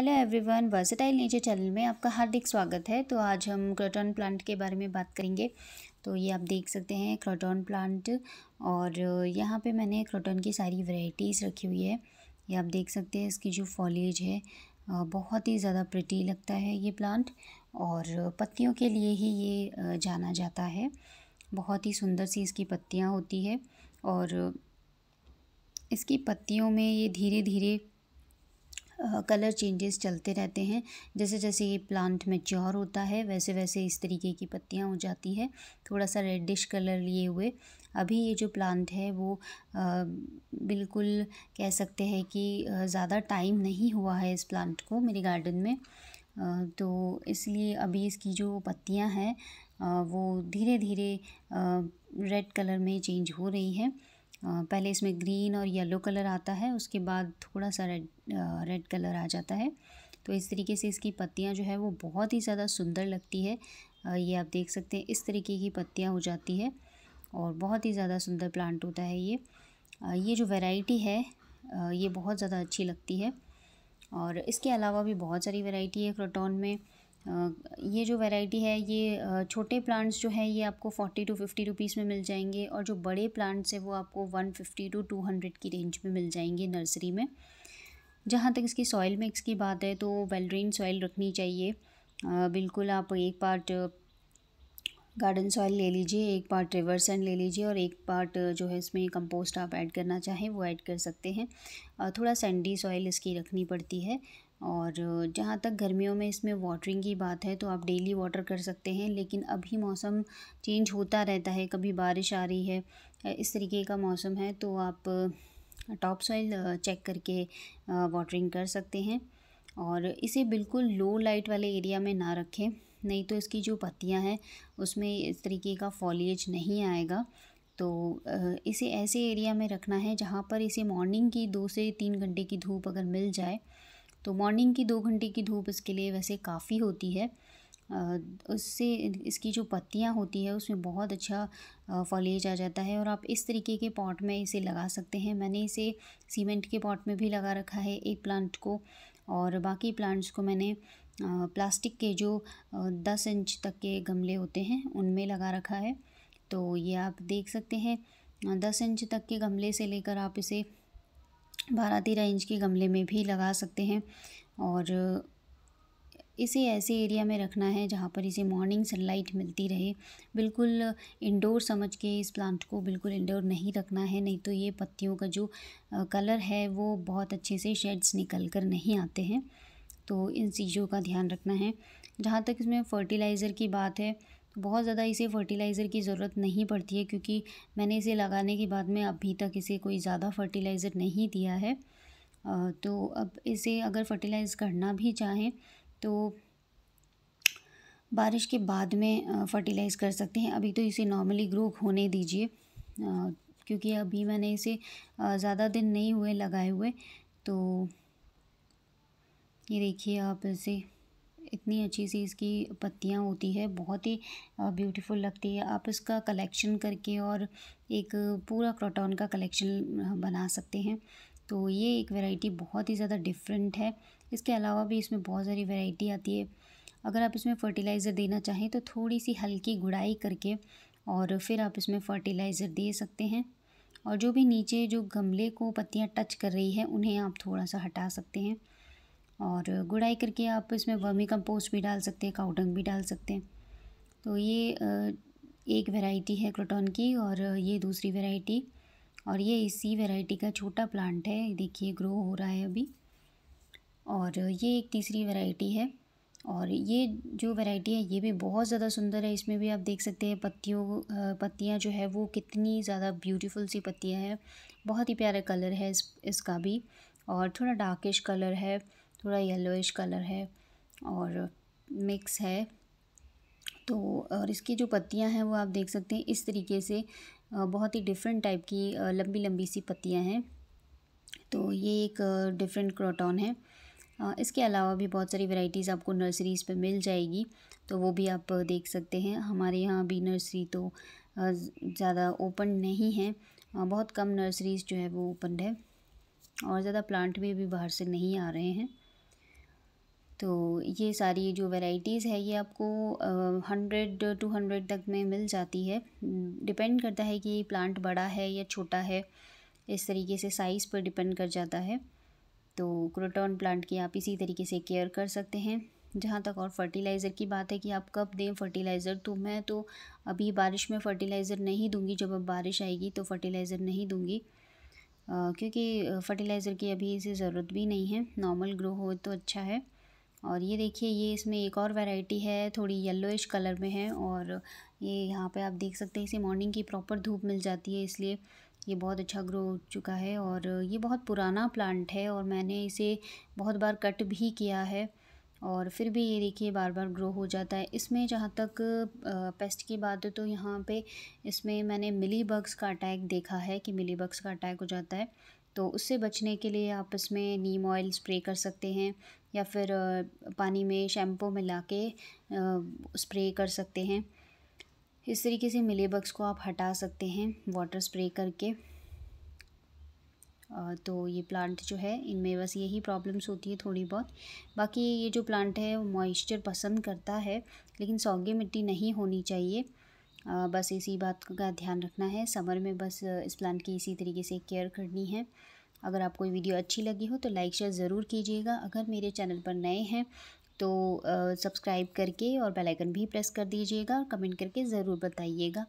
hello everyone versatile nature channel में आपका हार्दिक स्वागत है तो आज हम क्रोटॉन प्लांट के बारे में बात करेंगे तो ये आप देख सकते हैं क्रोटॉन प्लांट और यहाँ पे मैंने क्रोटॉन की सारी वैरायटीज़ रखी हुई है ये आप देख सकते हैं इसकी जो फॉलेज है बहुत ही ज़्यादा प्रिटी लगता है ये प्लांट और पत्तियों के लिए ही ये जाना जाता है बहुत ही सुंदर सी इसकी पत्तियाँ होती है और इसकी पत्तियों में ये धीरे धीरे कलर चेंजेस चलते रहते हैं जैसे जैसे ये प्लांट मेच्योर होता है वैसे वैसे इस तरीके की पत्तियाँ हो जाती है थोड़ा सा रेडिश कलर लिए हुए अभी ये जो प्लांट है वो आ, बिल्कुल कह सकते हैं कि ज़्यादा टाइम नहीं हुआ है इस प्लांट को मेरे गार्डन में आ, तो इसलिए अभी इसकी जो पत्तियाँ हैं वो धीरे धीरे रेड कलर में चेंज हो रही हैं पहले इसमें ग्रीन और येलो कलर आता है उसके बाद थोड़ा सा रेड रेड कलर आ जाता है तो इस तरीके से इसकी पत्तियाँ जो है वो बहुत ही ज़्यादा सुंदर लगती है ये आप देख सकते हैं इस तरीके की पत्तियाँ हो जाती है और बहुत ही ज़्यादा सुंदर प्लांट होता है ये ये जो वैरायटी है ये बहुत ज़्यादा अच्छी लगती है और इसके अलावा भी बहुत सारी वैरायटी है क्रोटॉन में ये जो वैरायटी है ये छोटे प्लांट्स जो है ये आपको फोर्टी टू फिफ्टी रुपीज़ में मिल जाएंगे और जो बड़े प्लांट्स हैं वो आपको one fifty two two hundred की रेंज में मिल जाएंगे नर्सरी में जहाँ तक इसकी सॉइल मिक्स की बात है तो वेलड्रेन सॉइल रखनी चाहिए बिल्कुल आप एक पार्ट गार्डन सॉइल ले लीजिए एक पार्ट रिवर्स एंड ले लीजिए और एक पार्ट जो है इसमें कंपोस्ट आप ऐड करना चाहें वो ऐड कर सकते हैं थोड़ा सैंडी सॉइल इसकी रखनी पड़ती है और जहाँ तक गर्मियों में इसमें वाटरिंग की बात है तो आप डेली वाटर कर सकते हैं लेकिन अभी मौसम चेंज होता रहता है कभी बारिश आ रही है इस तरीके का मौसम है तो आप टॉप सॉइल चेक करके वाटरिंग कर सकते हैं और इसे बिल्कुल लो लाइट वाले एरिया में ना रखें नहीं तो इसकी जो पत्तियां हैं उसमें इस तरीके का फॉलीज नहीं आएगा तो इसे ऐसे एरिया में रखना है जहाँ पर इसे मॉर्निंग की दो से तीन घंटे की धूप अगर मिल जाए तो मॉर्निंग की दो घंटे की धूप इसके लिए वैसे काफ़ी होती है उससे इसकी जो पत्तियाँ होती है उसमें बहुत अच्छा फॉलेज आ जाता है और आप इस तरीके के पॉट में इसे लगा सकते हैं मैंने इसे सीमेंट के पॉट में भी लगा रखा है एक प्लांट को और बाकी प्लांट्स को मैंने प्लास्टिक के जो दस इंच तक के गमले होते हैं उनमें लगा रखा है तो ये आप देख सकते हैं दस इंच तक के गमले से लेकर आप इसे बारह तेरह इंच के गमले में भी लगा सकते हैं और इसे ऐसे एरिया में रखना है जहाँ पर इसे मॉर्निंग सनलाइट मिलती रहे बिल्कुल इंडोर समझ के इस प्लांट को बिल्कुल इंडोर नहीं रखना है नहीं तो ये पत्तियों का जो कलर है वो बहुत अच्छे से शेड्स निकल कर नहीं आते हैं तो इन चीज़ों का ध्यान रखना है जहाँ तक इसमें फर्टिलाइज़र की बात है बहुत ज़्यादा इसे फर्टिलाइज़र की ज़रूरत नहीं पड़ती है क्योंकि मैंने इसे लगाने के बाद में अभी तक इसे कोई ज़्यादा फर्टिलाइज़र नहीं दिया है तो अब इसे अगर फर्टिलाइज़ करना भी चाहें तो बारिश के बाद में फर्टिलाइज़ कर सकते हैं अभी तो इसे नॉर्मली ग्रो होने दीजिए क्योंकि अभी मैंने इसे ज़्यादा दिन नहीं हुए लगाए हुए तो ये देखिए आप इसे इतनी अच्छी सी इसकी पत्तियाँ होती है बहुत ही ब्यूटीफुल लगती है आप इसका कलेक्शन करके और एक पूरा क्रोटॉन का कलेक्शन बना सकते हैं तो ये एक वैरायटी बहुत ही ज़्यादा डिफरेंट है इसके अलावा भी इसमें बहुत सारी वैरायटी आती है अगर आप इसमें फर्टिलाइज़र देना चाहें तो थोड़ी सी हल्की गुड़ाई करके और फिर आप इसमें फर्टिलाइज़र दे सकते हैं और जो भी नीचे जो गमले को पत्तियाँ टच कर रही है उन्हें आप थोड़ा सा हटा सकते हैं और गुड़ाई करके आप इसमें वर्मी कंपोस्ट भी डाल सकते हैं काउडंग भी डाल सकते हैं तो ये एक वैरायटी है क्रोटॉन की और ये दूसरी वैरायटी और ये इसी वैरायटी का छोटा प्लांट है देखिए ग्रो हो रहा है अभी और ये एक तीसरी वैरायटी है और ये जो वैरायटी है ये भी बहुत ज़्यादा सुंदर है इसमें भी आप देख सकते हैं पत्तियों पत्तियाँ जो है वो कितनी ज़्यादा ब्यूटीफुल सी पत्तियाँ हैं बहुत ही प्यारा कलर है इस इसका भी और थोड़ा डार्किश कलर है थोड़ा येलोइश कलर है और मिक्स है तो और इसकी जो पत्तियां हैं वो आप देख सकते हैं इस तरीके से बहुत ही डिफरेंट टाइप की लंबी लंबी सी पत्तियां हैं तो ये एक डिफरेंट क्रोटॉन है इसके अलावा भी बहुत सारी वैरायटीज़ आपको नर्सरीज़ पे मिल जाएगी तो वो भी आप देख सकते हैं हमारे यहाँ भी नर्सरी तो ज़्यादा ओपन नहीं है बहुत कम नर्सरीज़ जो है वो ओपन है और ज़्यादा प्लांट भी अभी बाहर से नहीं आ रहे हैं तो ये सारी जो वेराइटीज़ है ये आपको हंड्रेड टू हंड्रेड तक में मिल जाती है डिपेंड हम्म, करता है कि प्लांट बड़ा है या छोटा है इस तरीके से साइज़ पर डिपेंड कर जाता है तो क्रोटॉन प्लांट की आप इसी तरीके से केयर कर सकते हैं जहाँ तक और फर्टिलाइज़र की बात है कि आप कब दें फर्टिलाइज़र तो मैं तो अभी बारिश में फ़र्टिलाइज़र नहीं दूंगी जब अब बारिश आएगी तो फ़र्टिलाइज़र नहीं दूंगी क्योंकि फ़र्टिलाइज़र की अभी इसे ज़रूरत भी नहीं है नॉर्मल ग्रो हो तो अच्छा है और ये देखिए ये इसमें एक और वैरायटी है थोड़ी येलोइश कलर में है और ये यहाँ पे आप देख सकते हैं इसे मॉर्निंग की प्रॉपर धूप मिल जाती है इसलिए ये बहुत अच्छा ग्रो हो चुका है और ये बहुत पुराना प्लांट है और मैंने इसे बहुत बार कट भी किया है और फिर भी ये देखिए बार बार ग्रो हो जाता है इसमें जहाँ तक पेस्ट की बात है तो यहाँ पे इसमें मैंने मिली बग्स का अटैक देखा है कि मिली बग्स का अटैक हो जाता है तो उससे बचने के लिए आप इसमें नीम ऑयल स्प्रे कर सकते हैं या फिर पानी में शैम्पू मिला के स्प्रे कर सकते हैं इस तरीके से बक्स को आप हटा सकते हैं वाटर स्प्रे करके तो ये प्लांट जो है इनमें बस यही प्रॉब्लम्स होती है थोड़ी बहुत बाकी ये जो प्लांट है मॉइस्चर पसंद करता है लेकिन सौगे मिट्टी नहीं होनी चाहिए बस इसी बात का ध्यान रखना है समर में बस इस प्लांट की इसी तरीके से केयर करनी है अगर आपको वीडियो अच्छी लगी हो तो लाइक शेयर ज़रूर कीजिएगा अगर मेरे चैनल पर नए हैं तो सब्सक्राइब करके और बेल आइकन भी प्रेस कर दीजिएगा और कमेंट करके ज़रूर बताइएगा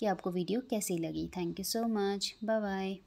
कि आपको वीडियो कैसी लगी thank you so much bye bye